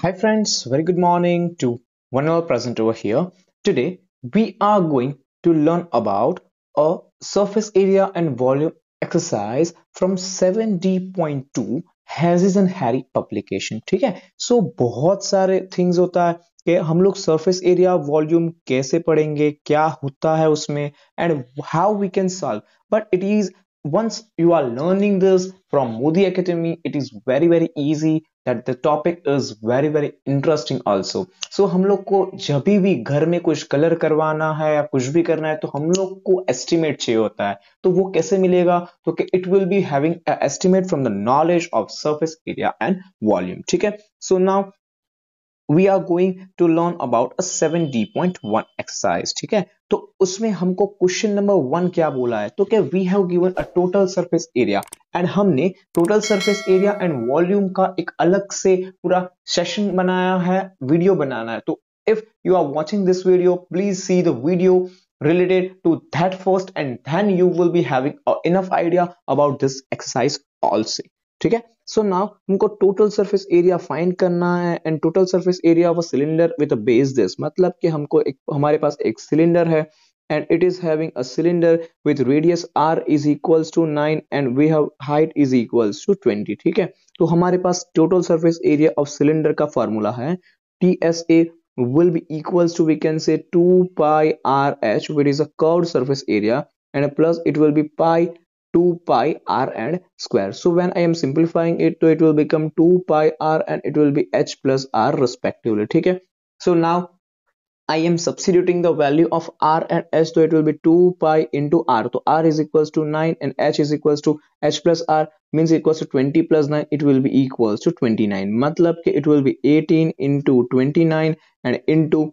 Hi friends, very good morning to one hour present over here. Today we are going to learn about a surface area and volume exercise from 7D.2 Hazes and Harry publication. ठीक है so, बहुत सारे things होता है कि हम लोग surface area, volume कैसे पढ़ेंगे क्या होता है उसमें and how we can solve. But it is once you are learning this from Modi Academy, it is very, very easy that the topic is very very interesting also so हम लोग को जब भी घर में कुछ कलर करवाना है या कुछ भी करना है तो हम लोग को एस्टिमेट चाहिए होता है तो वो कैसे मिलेगा तो it will be having estimate from the knowledge of surface area and volume ठीक है so now we are going to learn about a 7D.1 exercise ठीक है तो उसमें हमको क्वेश्चन नंबर वन क्या बोला है तो क्या we have given a total surface area and हमने total surface area and volume का एक अलग से पूरा सेशन बनाया है वीडियो बनाना है तो if you are watching this video please see the video related to that first and then you will be having enough idea about this exercise also ठीक है सो नाउ हमको टोटल सरफेस एरिया फाइंड करना है and total surface area of a cylinder with a base this मतलब कि हमको एक हमारे पास एक सिलेंडर है and it is having a cylinder with radius R is equals to nine and we have height is equals to twenty ठीक है तो हमारे पास total surface area of cylinder का फॉर्मूला है T S A will be equals to we can say two pi R H with is a curve surface area and plus it will be pi 2 pi r and square so when i am simplifying it so it will become 2 pi r and it will be h plus r respectively okay so now I am substituting the value of r and h so it will be 2 pi into r so r is equals to 9 and h is equals to h plus r means equals to 20 plus 9 it will be equals to 29 matlab ke it will be 18 into 29 and into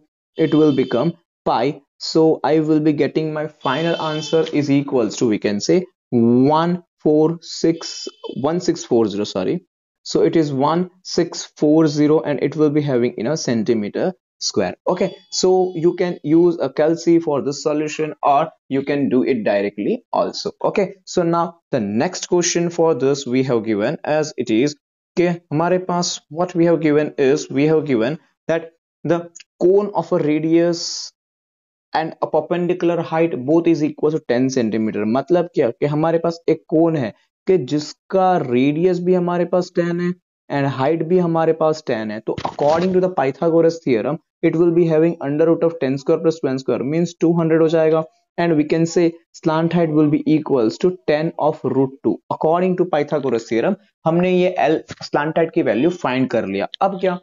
it will become pi so I will be getting my final answer is equals to we can say 146 1640 sorry so it is 1640 and it will be having in a centimeter square okay so you can use a calci for this solution or you can do it directly also okay so now the next question for this we have given as it is okay what we have given is we have given that the cone of a radius and perpendicular height both is equal to ten centimetre मतलब क्या कि हमारे पास एक कोन है कि जिसका radius भी हमारे पास टेन है एंड हाइट भी हमारे पास टेन है तो according to the Pythagoras theorem it will be having under root of ten square plus twenty square means two hundred हो जाएगा and we can say slant height will be equals to ten of root two according to Pythagoras theorem हमने ये L slant height की value find कर लिया अब क्या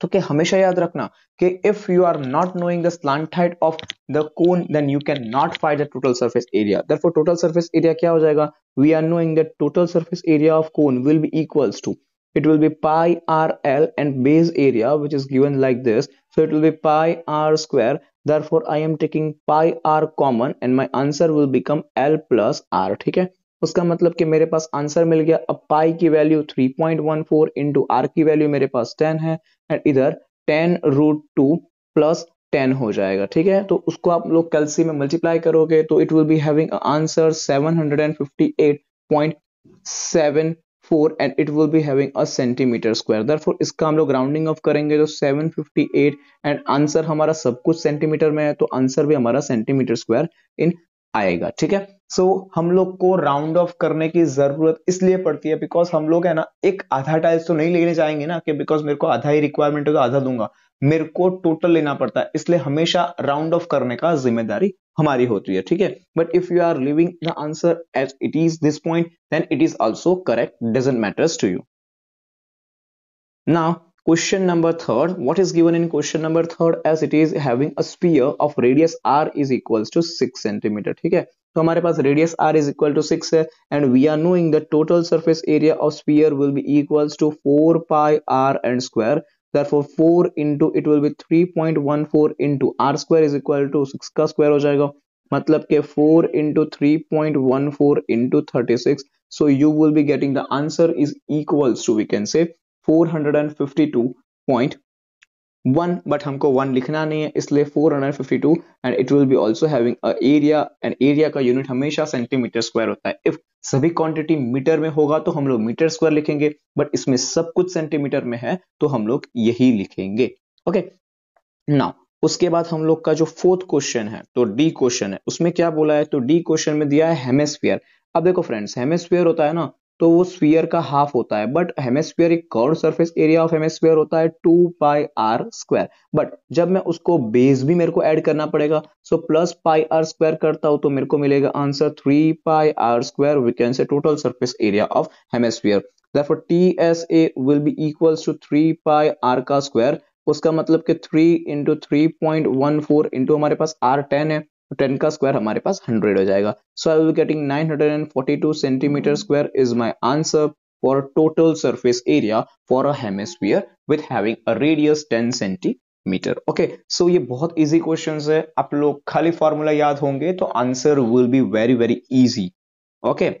तो के हमेशा याद रखना कि if you are not knowing the slant height of the cone then you can not find the total surface area therefore total surface area क्या हो जाएगा we are knowing the total surface area of cone will be equals to it will be pi R L and base area which is given like this so it will be pi R square therefore I am taking pi R common and my answer will become L plus R ठीक है उसका मतलब कि मेरे पास answer मिल गया अब pi की value 3.14 point one four into R की वैल्यू मेरे पास 10 है एंड इधर 10 रूट टू प्लस टेन हो जाएगा ठीक है तो उसको आप लोग कैलसी में मल्टीप्लाई करोगे तो it will be having answer 758.74 and it will be having a centimetre square therefore इसका हम लोग राउंडिंग ऑफ करेंगे तो 758 एंड आंसर हमारा सब कुछ सेंटीमीटर में है तो आंसर भी हमारा सेंटीमीटर स्क्वायर इन आएगा ठीक है सो so, हम लोग को राउंड ऑफ करने की जरूरत इसलिए पड़ती है बिकॉज हम लोग है ना एक आधा टाइल्स तो नहीं लेने जाएंगे ना कि बिकॉज मेरे को आधा ही रिक्वायरमेंट होगा आधा दूंगा मेरे को टोटल लेना पड़ता है इसलिए हमेशा राउंड ऑफ करने का जिम्मेदारी हमारी होती है ठीक है but if you are living the answer as it is this point then it is also correct doesn't matters to you now question number third what is given in question number third as it is having a sphere of radius r is equals to 6 centimeter ठीक है तो हमारे पास r is equal to six. And we are knowing knowing total surface area of sphere will be equals to four pi pi r and therefore 4 into it will be 3.14 into r square is equal to 6 ka square हो जाएगा मतलब के 4 into 3.14 into 36 so you will be getting the answer is equals to we can say 452.1 but हमको 1 लिखना नहीं है इसलिए 452 and it will be also having a area and area का यूनिट हमेशा सेंटीमीटर स्क्वायर होता है इफ सभी क्वांटिटी मीटर में होगा तो हम लोग मीटर स्क्वायर लिखेंगे बट इसमें सब कुछ सेंटीमीटर में है तो हम लोग यही लिखेंगे ओके okay? नाउ उसके बाद हम लोग का जो फोर्थ क्वेश्चन है तो डी क्वेश्चन है उसमें क्या बोला है तो डी क्वेश्चन में दिया है हेमेस्फियर अब देखो फ्रेंड्स हेमेस्फियर होता है ना तो वो स्फीयर का हाफ होता है बट हेमेस्फीयर एक curve surface area of hemisphere होता है two pi R square but जब मैं उसको बेस भी मेरे को ऐड करना पड़ेगा so plus pi R square करता हूं तो मेरे को मिलेगा answer three pi R square we can say total surface area of hemisphere therefore tsa will be equals to 3 pi r का स्क्वायर उसका मतलब कि 3 into three point one four into हमारे पास आर टेन है टेन का square हमारे पास हंड्रेड हो जाएगा so I will getting nine hundred and forty two centimetre square is my answer for total surface area for a with having having a radius 10 centimeter okay so ये बहुत easy question है आप लोग खाली formula याद होंगे तो answer will be very very easy okay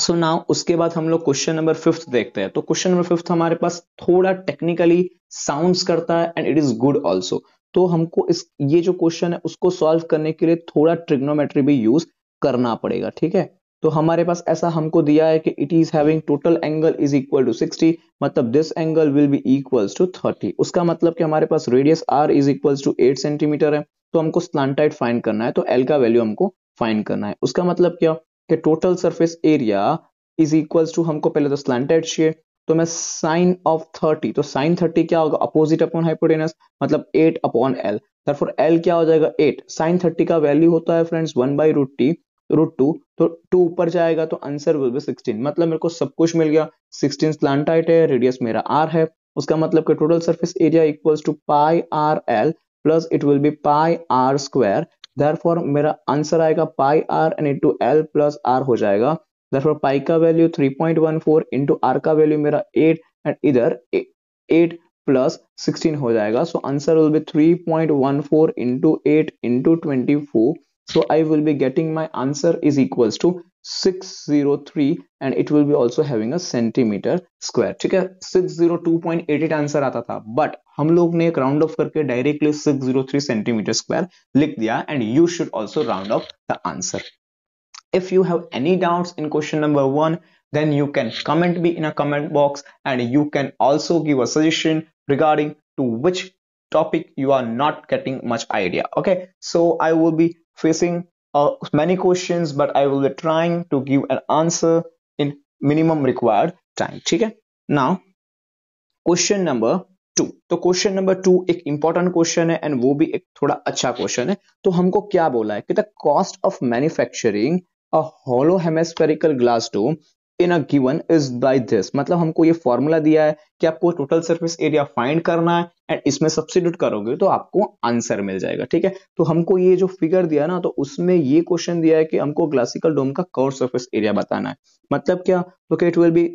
so now उसके बाद हम लोग क्वेश्चन नंबर फिफ्थ देखते हैं तो क्वेश्चन नंबर फिफ्थ हमारे पास थोड़ा टेक्निकली साउंड करता है and it is good also तो हमको इस ये जो क्वेश्चन है उसको सॉल्व करने के लिए थोड़ा ट्रिग्नोमेट्री भी यूज करना पड़ेगा ठीक है तो हमारे पास ऐसा हमको दिया है कि it is having total angle is equal to 60 मतलब this angle will be equals to 30 उसका मतलब कि हमारे पास radius R is equals to 8 centimetre है तो हमको स्लांटाइड फाइंड करना है तो एल का वैल्यू हमको फाइंड करना है उसका मतलब क्या कि total surface area is equals to हमको पहले तो स्लांटेड चाहिए तो मैं साइन ऑफ थर्टी तो साइन थर्टी क्या होगा अपोजिट अपॉन हाइपोटेनस मतलब eight upon L therefore L क्या हो जाएगा एट साइन थर्टी का वैल्यू होता है friends one by root T root two तो टू ऊपर जाएगा तो आंसर विल बी सिक्सटीन मतलब मेरे को सब कुछ मिल गया सिक्सटीन प्लांट हाइट है रेडियस मेरा आर है उसका मतलब कि total surface area equals to pi R L plus it will be pi R square there मेरा आंसर आएगा pi R and into L plus R हो जाएगा therefore pi ka value 3.14 into r ka value mera 8 and either 8 plus 16 ho jayega so answer will be 3.14 into 8 into 24 so i will be getting my answer is equals to 603 and it will be also having a centimeter square ठीक है 602.88 answer आता था but हम लोग ने एक round off करके directly 603 centimetre square लिख दिया and you should also round off the answer if you have any doubts in question number one then you can comment me in a comment box and you can also give a suggestion regarding to which topic you are not getting much idea okay so i will be facing uh, many questions but i will be trying to give an answer in minimum required time Okay? now question number two तो question number two एक important question है and वो भी एक थोड़ा अच्छा question है तो हमको क्या बोला है कि the cost of manufacturing a hollow hemispherical glass dome in a given is by this मतलब हमको ये फॉर्मूला दिया है कि आपको टोटल सरफेस एरिया फाइंड करना है एंड इसमें सब्सिट्यूट करोगे तो आपको आंसर मिल जाएगा ठीक है तो हमको ये जो फिगर दिया ना तो उसमें ये क्वेश्चन दिया है कि हमको ग्लासिकल डोम का कर्व सरफेस एरिया बताना है मतलब क्या तो it will be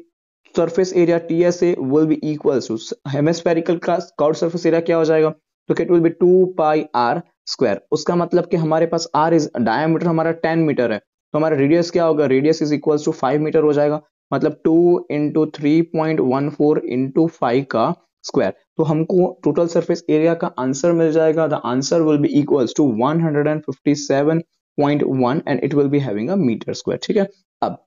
surface area T S A will be equal to hemispherical का कर्व सरफेस एरिया क्या हो जाएगा तो it will be two pi R square उसका मतलब कि हमारे पास आर इज डायमीटर हमारा टेन मीटर है तो हमारा रेडियस क्या होगा radius is equal to five metre हो जाएगा मतलब two into three point one four into five का स्क्वायर तो हमको टोटल सरफेस एरिया का आंसर मिल जाएगा the answer will be equal to one hundred and fifty seven point one and it will be having a metre square ठीक है अब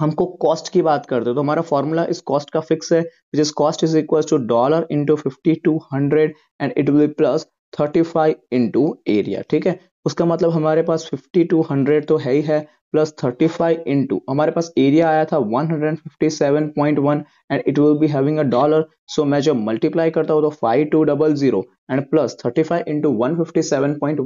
हमको कॉस्ट की बात करते हैं तो हमारा फॉर्मूला इस कॉस्ट का फिक्स है which is cost is equal to dollar into fifty two hundred and it will plus thirty five into area ठीक है उसका मतलब हमारे पास फिफ्टी टू हंड्रेड तो है ही है प्लस 35 फाइव हमारे पास एरिया आया था 157.1 and it will be having a dollar so मैं जब मल्टीप्लाई करता हूँ तो five two double zero and plus 35 five into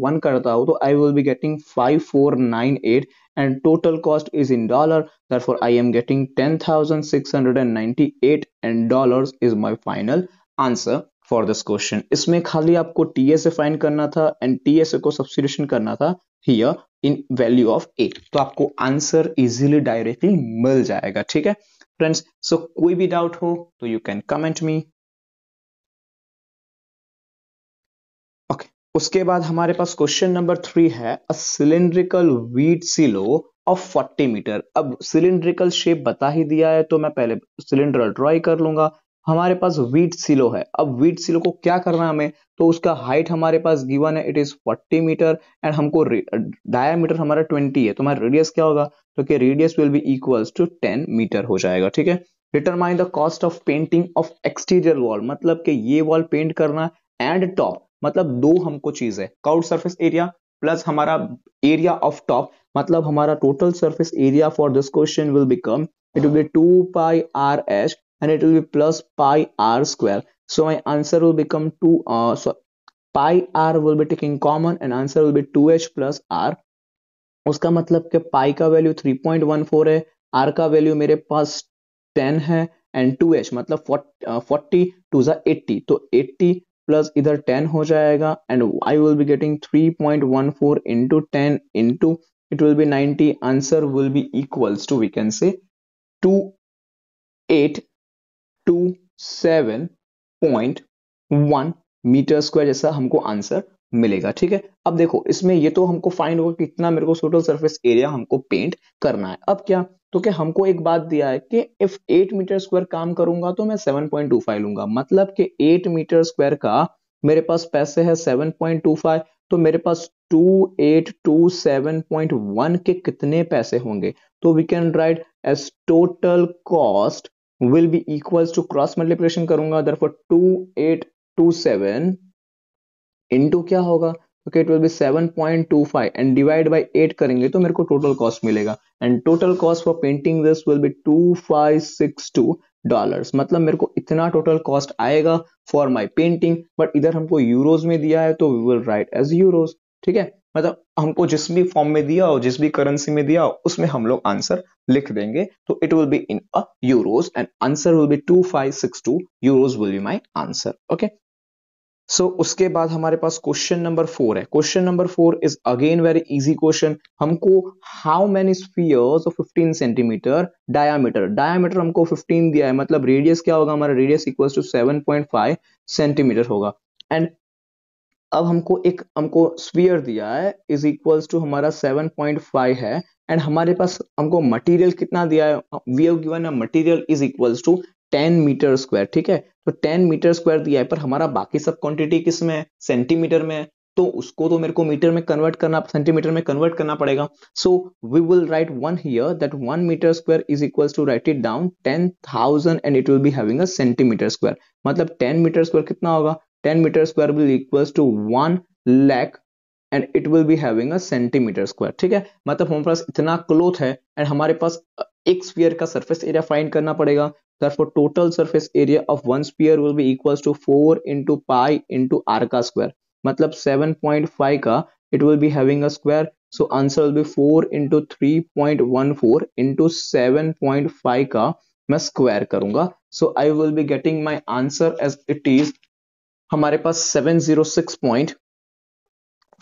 one करता हूँ तो I will be getting 5498 and total cost is in dollar therefore i am getting 10698 and dollar is my final answer for this question इसमें खाली आपको T S fine करना था and T S ए को substitution करना था here in value of A तो आपको आंसर इजिली डायरेक्टली मिल जाएगा ठीक है फ्रेंड्स सो कोई भी डाउट हो तो you can comment me okay उसके बाद हमारे पास क्वेश्चन नंबर थ्री है a cylindrical wheat silo of forty metre अब सिलेंड्रिकल शेप बता ही दिया है तो मैं पहले सिलेंडर ड्रॉ कर लूंगा हमारे पास वीट सिलो है अब वीट सिलो को क्या करना है हमें तो उसका हाइट हमारे पास गिवन है इट इज 40 मीटर एंड हमको डायामीटर हमारा 20 है तो हमारा रेडियस क्या होगा तो कि radius will be equals to 10 metre हो जाएगा ठीक है determine the cost of painting of exterior wall मतलब कि ये वॉल पेंट करना एंड टॉप मतलब दो हमको चीज है काउट सर्फेस एरिया प्लस हमारा एरिया ऑफ टॉप मतलब हमारा total surface area for this question will become it will be two pi R H and it will be plus pi r square so my answer will become 2 uh, so pi r will be taking common and answer will be 2h plus r उसका मतलब कि पाई का value 3.14 है are का value मेरे पास 10 है and 2h मतलब 40 टू जा 80 तो 80 प्लस इधर 10 हो जाएगा and I will be getting 3.14 point one four into ten into it will be 90 answer will be equals to we can say two eight two seven point one metre square जैसा हमको answer मिलेगा ठीक है अब देखो इसमें ये तो हमको फाइंड होगा कितना मेरे को टोटल सरफेस एरिया हमको पेंट करना है अब क्या तो क्या हमको एक बात दिया है कि इफ 8 मीटर स्क्वायर काम करूंगा तो मैं 7.25 लूंगा मतलब कि 8 मीटर स्क्वायर का मेरे पास पैसे है 7.25 तो मेरे पास 2827.1 के कितने पैसे होंगे तो we can write as total cost will be equals to cross multiplication करूंगा therefore two eight two seven into क्या होगा okay it will be seven point two five and divide by eight करेंगे तो मेरे को टोटल कॉस्ट मिलेगा and total cost for painting this will be two five six two dollars मतलब मेरे को इतना टोटल कॉस्ट आएगा फॉर माई पेंटिंग बट इधर हमको यूरोज में दिया है तो we will write as euros ठीक है मतलब हमको जिस भी फॉर्म में दिया हो जिस भी करेंसी में दिया हो उसमें हम लोग आंसर लिख देंगे तो it will be in a euros and answer will be two five six two euros will be my answer okay so so, उसके बाद हमारे पास क्वेश्चन नंबर फोर है question number four is again very easy question हमको how many spheres of 15 centimetre diameter diameter हमको 15 दिया है मतलब रेडियस क्या होगा हमारा रेडियस इक्वल टू 7.5 सेंटीमीटर होगा एंड अब हमको एक हमको स्वीयर दिया है इज इक्वल टू हमारा सेवन पॉइंट फाइव है एंड हमारे पास हमको मटेरियल कितना दिया है we have given a material is equal to ten metre square ठीक है तो टेन मीटर स्क्वायर दिया है पर हमारा बाकी सब क्वांटिटी किस में है सेंटीमीटर में है तो उसको तो मेरे को मीटर में कन्वर्ट करना सेंटीमीटर में कन्वर्ट करना पड़ेगा so we will write one here that one metre square is equals to write it down ten thousand and it will be having a centimetre square मतलब टेन मीटर स्क्वायर कितना होगा 10 meter square will equals to 1 lakh and it will be having a centimeter square. ठीक है मतलब हमारे पास इतना cloth है and हमारे पास एक स्पीयर का सरफेस एरिया फाइंड करना पड़ेगा therefore total surface area of one sphere will be equals to 4 into pi into r का square मतलब 7.5 का it will be having a square so answer will be 4 into 3.14 into 7.5 का मैं square करूंगा so I will be getting my answer as it is हमारे पास seven zero six point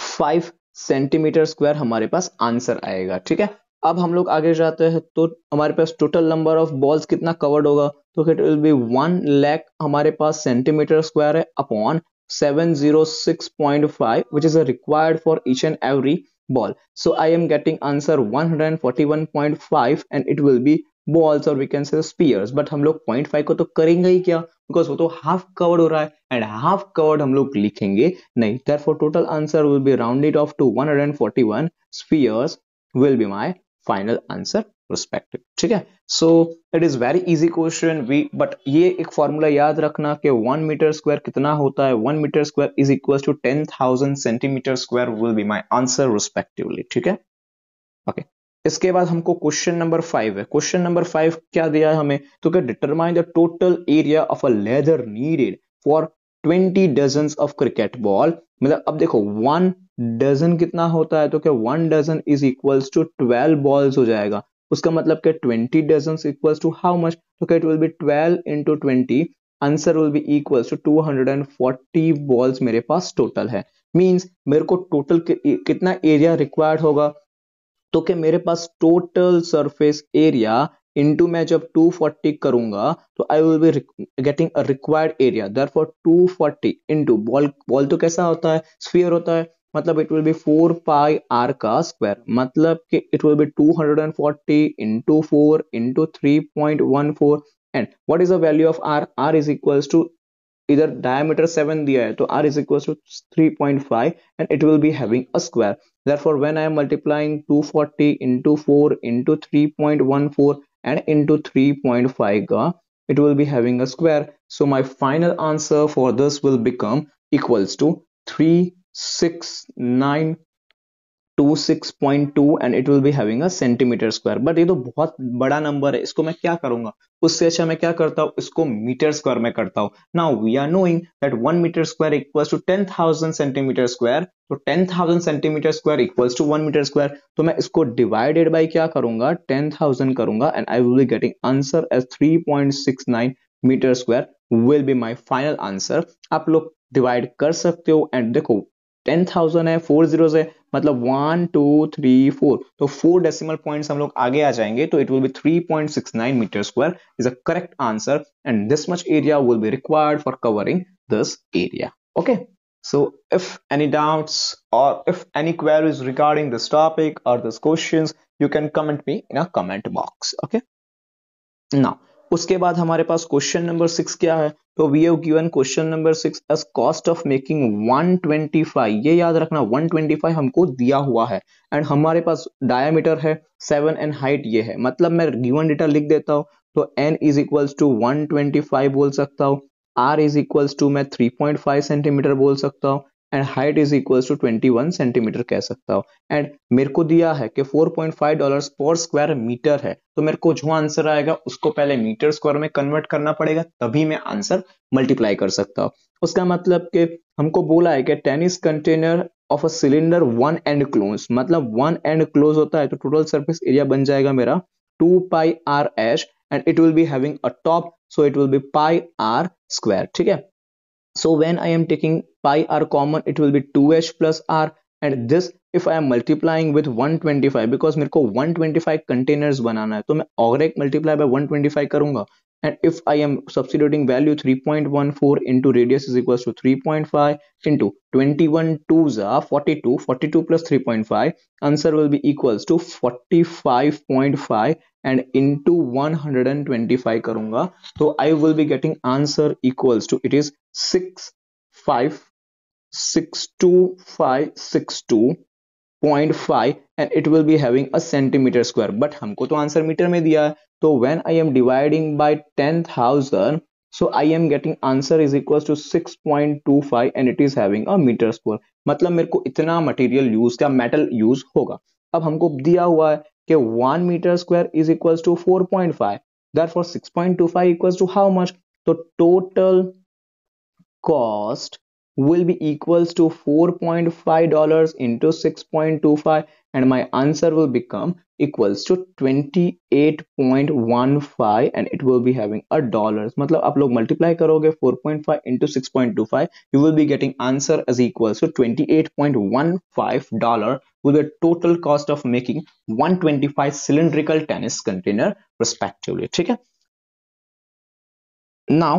five centimetre square हमारे पास answer आएगा ठीक है अब हम लोग आगे जाते हैं तो हमारे पास टोटल नंबर ऑफ बॉल्स कितना कवर्ड होगा तो it will be one lakh हमारे पास सेंटीमीटर स्क्वायर है upon seven zero six point five which is required for each and every ball so I am getting answer one hundred and forty one point five and it will be balls और we can say spheres but हम लोग point five को तो करेंगे ही क्या because वो तो half covered हो रहा है एंड हाफ कवर्ड हम लोग लिखेंगे नहीं therefore total answer will be rounded off to one hundred 141 spheres will be my final answer respective ठीक है so it is very easy question we but ये एक फॉर्मूला याद रखना कि वन मीटर स्क्वायर कितना होता है one metre square is equal to ten thousand centimetre square will be my answer respectively ठीक है ओके okay. इसके बाद हमको क्वेश्चन नंबर फाइव है क्वेश्चन नंबर फाइव क्या दिया है हमें तो क्या determine the total area of a leather needed for twenty dozen of cricket ball मतलब अब देखो वन डजन कितना होता है तो क्या one dozen is equals to twelve balls हो जाएगा उसका मतलब क्या twenty dozen equals to how much तो क्या it will be twelve into twenty answer will be equals to two hundred and forty balls मेरे पास टोटल है मीन्स मेरे को टोटल कितना एरिया रिक्वायर्ड होगा तो क्या मेरे पास टोटल सरफेस एरिया इंटू मैं जब 240 करूंगा तो I will be getting a required area there therefore 240 into ball ball तो कैसा होता है स्फीयर होता है मतलब it will be four pi R का स्क्वायर मतलब कि it will be 240 into into four three point one four and what is the value of R R is equals to इधर डायमीटर seven दिया है तो is equals to three point five, and it will be having a square. therefore when i am multiplying 240 into 4 into 3.14 and into 3.5 ga it will be having a square so my final answer for this will become equals to three six nine. 26.2 six point two and it will be having a centimetre square but ये तो बहुत बड़ा number है इसको मैं क्या करूंगा उससे अच्छा मैं क्या करता हूँ इसको मीटर स्क्वायर में करता हूँ now we are knowing that one metre square equals to 10,000 thousand centimetre square तो 10,000 centimetre square equals to 1 metre square तो मैं इसको डिवाइडेड बाय क्या करूंगा 10,000 करूंगा and I will be getting answer as 3.69 metre square will be my final answer आप लोग divide कर सकते हो एंड देखो टेन थाउजेंड है फोर जीरो है मतलब वन टू थ्री फोर तो फोर डेसिमल पॉइंट्स हम लोग आगे आ जाएंगे तो it will be three point six nine metre square is a correct answer and this much area will be required for covering this area okay so if any doubts or if any queries regarding this topic or these questions you can comment me in a comment box okay now उसके बाद हमारे पास question number six क्या है तो we have given question number six as cost of making 125 ये याद रखना 125 हमको दिया हुआ है एंड हमारे पास डायमीटर है सेवन एंड हाइट ये है मतलब मैं गिवन डेटा लिख देता हूँ तो N is equals to one बोल सकता हूँ आर इज इक्वल्स टू मैं थ्री पॉइंट फाइव सेंटीमीटर बोल सकता हूँ and height is equal to 21 centimetre कह सकता हो एंड मेरे को दिया है कि 4.5 डॉलर्स पर स्क्वायर मीटर है तो मेरे को जो आंसर आएगा उसको पहले मीटर स्क्वायर में कन्वर्ट करना पड़ेगा तभी मैं आंसर मल्टीप्लाई कर सकता हूँ उसका मतलब कि हमको बोला है कि tennis container of a cylinder one end close मतलब वन एंड क्लोज होता है तो टोटल सर्फेस एरिया बन जाएगा मेरा two pi R H and it will be having a top so it will be pi R square ठीक है So when I am taking pi r common, it will be 2h plus r. And this, if I am multiplying with 125, because I 125 containers, so I will multiply multiply by 125. Karunga. And if I am substituting value 3.14 into radius is equals to 3.5 into 21 2 42, 42 plus 3.5, answer will be equals to 45.5 and into 125 karunga so i will be getting answer equals to it is 6 5 and it will be having a centimeter square but humko to answer meter mein diya so when i am dividing by 10000 so i am getting answer is equals to 6.25 and it is having a meter square मतलब मेरे को इतना use use क्या use hoga होगा अब हमको दिया हुआ है okay 1 meter square is equals to 4.5 therefore 6.25 equals to how much the total cost will be equals to 4.5 dollars into 6.25 and my answer will become equals to 28.15 and it will be having a dollars मतलब आप लोग multiply करोगे 4.5 into 6.25 you will be getting answer as equals to 28.15 dollar with a total cost of making 125 cylindrical tennis container respectively ठीक है now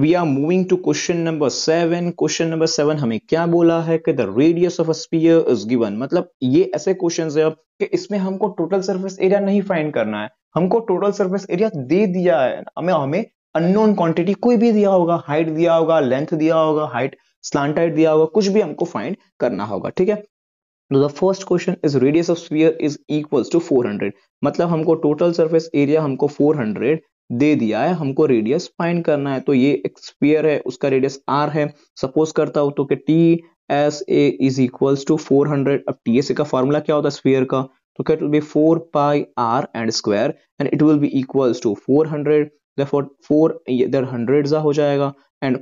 we are moving to question number seven question number seven हमें क्या बोला है कि the radius of a sphere is given मतलब ये ऐसे क्वेश्चन है कि इसमें हमको टोटल सर्फेस एरिया नहीं फाइंड करना है हमको टोटल सर्फेस एरिया दे दिया है हमें हमें अननोन क्वांटिटी कोई भी दिया होगा हाइट दिया होगा लेंथ दिया होगा हाइट स्लांट दिया होगा कुछ भी हमको फाइंड करना होगा ठीक है first question is radius of sphere is equal to 400 मतलब हमको टोटल सरफेस एरिया हमको 400 दे दिया है हमको रेडियस फाइंड करना है तो ये एक स्पीयर है उसका रेडियस आर है सपोज करता हूं तो कि T S A is equal to four hundred अब टी एस ए का फॉर्मूला क्या होता है स्पीयर का तो क्या will be four pi R and square and it will be equal to four hundred four इधर हंड्रेड जा हो जाएगा and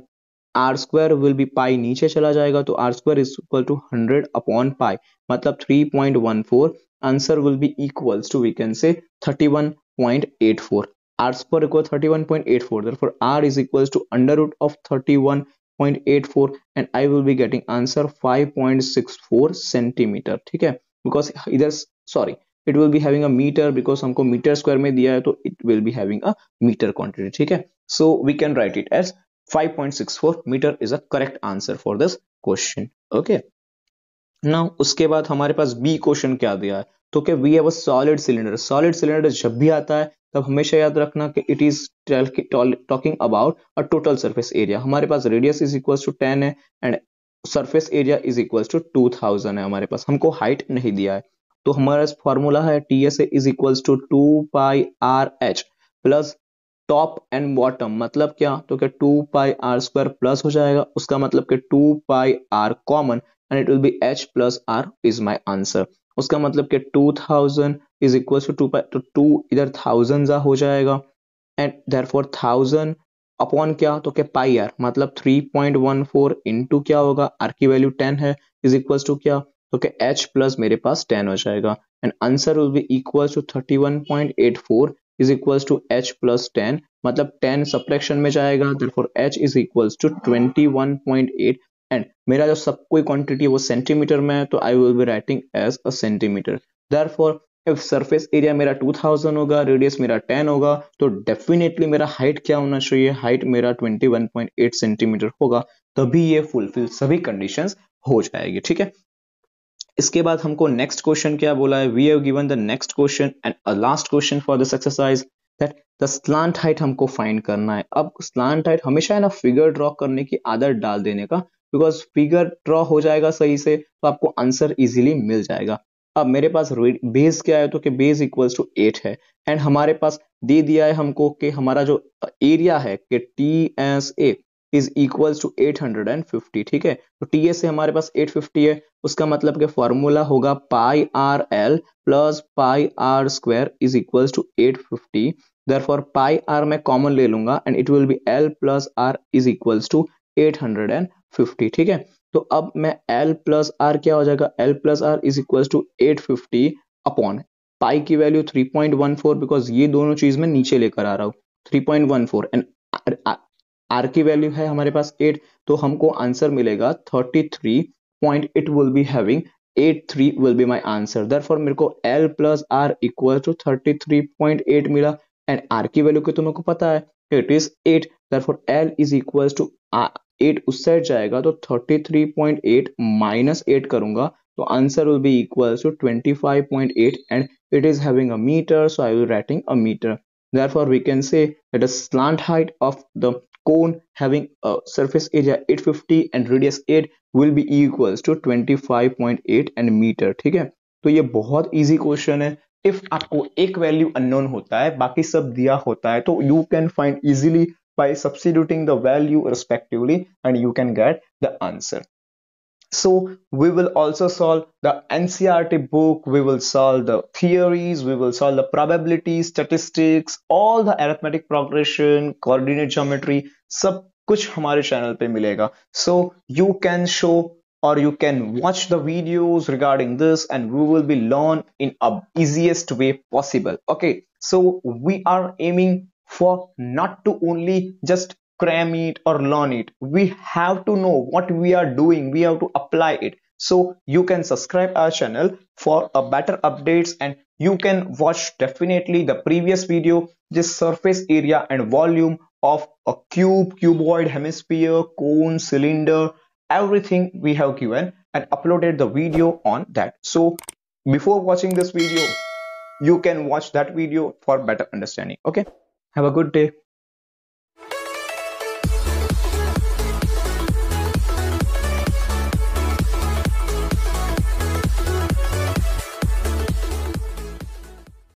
R square will be pi नीचे चला जाएगा तो R square is equal to hundred upon pi मतलब three point one four answer will be equal to we can say thirty one point eight four r square equal 31.84 therefore r is equals to under root of 31.84 and i will be getting answer 5.64 centimeter ठीक है because इधर sorry it will be having a meter because हमको meter square में दिया है तो it will be having a meter quantity ठीक है so we can write it as 5.64 meter is a correct answer for this question okay now उसके बाद हमारे पास b क्वेश्चन क्या दिया है तो क्या we have a solid cylinder solid cylinder जब भी आता है तब हमेशा याद रखना कि it is talking about a total surface area हमारे पास radius is equal to ten है and surface area is equal to two thousand है हमारे पास हमको हाइट नहीं दिया है तो हमारा फॉर्मूला है T S is equal to two pi R H plus top and bottom मतलब क्या तो क्या two pi R square plus हो जाएगा उसका मतलब कि two pi R common and it will be H plus R is my answer उसका मतलब कि two thousand is equal to two pi तो टू इधर थाउजेंड हो जाएगा and therefore thousand upon क्या तो क्या पाई आर मतलब three point one four into क्या होगा आर की वैल्यू टेन है इज इक्वल टू क्या तो क्या एच प्लस मेरे पास टेन हो जाएगा and answer will be equal to thirty one point eight four is equal to H plus ten मतलब टेन सप्रेक्शन में जाएगा therefore H is equal to twenty one point eight and मेरा जो सब कोई quantity वो centimetre में है तो I will be writing as a centimetre therefore if surface area मेरा 2000 होगा रेडियस मेरा 10 होगा तो डेफिनेटली मेरा हाइट क्या होना चाहिए हाइट मेरा 21.8 सेंटीमीटर होगा तभी ये फुलफिल सभी कंडीशंस हो जाएगी ठीक है इसके बाद हमको नेक्स्ट क्वेश्चन क्या बोला है we have given the next question and last question for this exercise that the slant height हमको फाइंड करना है अब स्लांट हाइट हमेशा है ना फिगर ड्रॉ करने की आदत डाल देने का बिकॉज फिगर ड्रॉ हो जाएगा सही से तो आपको आंसर इजीली मिल जाएगा अब मेरे पास बेस क्या है तो कि बेस इक्वल्स टू एट है एंड हमारे पास दे दिया है हमको कि हमारा जो एरिया है कि T S A is equal to eight hundred and fifty ठीक है तो टी एस ए हमारे पास एट फिफ्टी है उसका मतलब कि फॉर्मूला होगा pi R L plus pi R square is equal to eight 850 therefore pi R मैं कॉमन ले लूंगा and it will be L plus R is equals to eight hundred and fifty ठीक है तो अब मैं एल प्लस आर क्या हो जाएगा L plus R is equal to eight fifty upon pi की value three point one four because ये दोनों चीज मैं नीचे लेकर आ रहा हूँ three point one four and R की वैल्यू है हमारे पास एट तो हमको आंसर मिलेगा thirty three point it will be having eight three will be my answer therefore मेरे को L plus R equal to thirty three point eight मिला एंड आर की वैल्यू की तो को पता है it is eight therefore L is equal to eight उस साइड जाएगा तो thirty three point eight minus eight करूंगा तो answer will be equals to twenty five point eight and it is having a meter so i will writing a meter therefore we can say that the slant height of the cone having a surface area 850 and radius 8 will be equals to 25.8 and meter ठीक है तो ये बहुत easy question है if आपको एक value unknown होता है बाकी सब दिया होता है तो you can find easily by substituting the value respectively and you can get the answer so we will also solve the ncrt book we will solve the theories we will solve the probability statistics all the arithmetic progression coordinate geometry sub, kuch hamare channel pe milega so you can show or you can watch the videos regarding this and we will be learn in a easiest way possible okay so we are aiming for not to only just cram it or learn it we have to know what we are doing we have to apply it so you can subscribe our channel for a better updates and you can watch definitely the previous video this surface area and volume of a cube cuboid hemisphere cone cylinder everything we have given and uploaded the video on that so before watching this video you can watch that video for better understanding okay have a good day.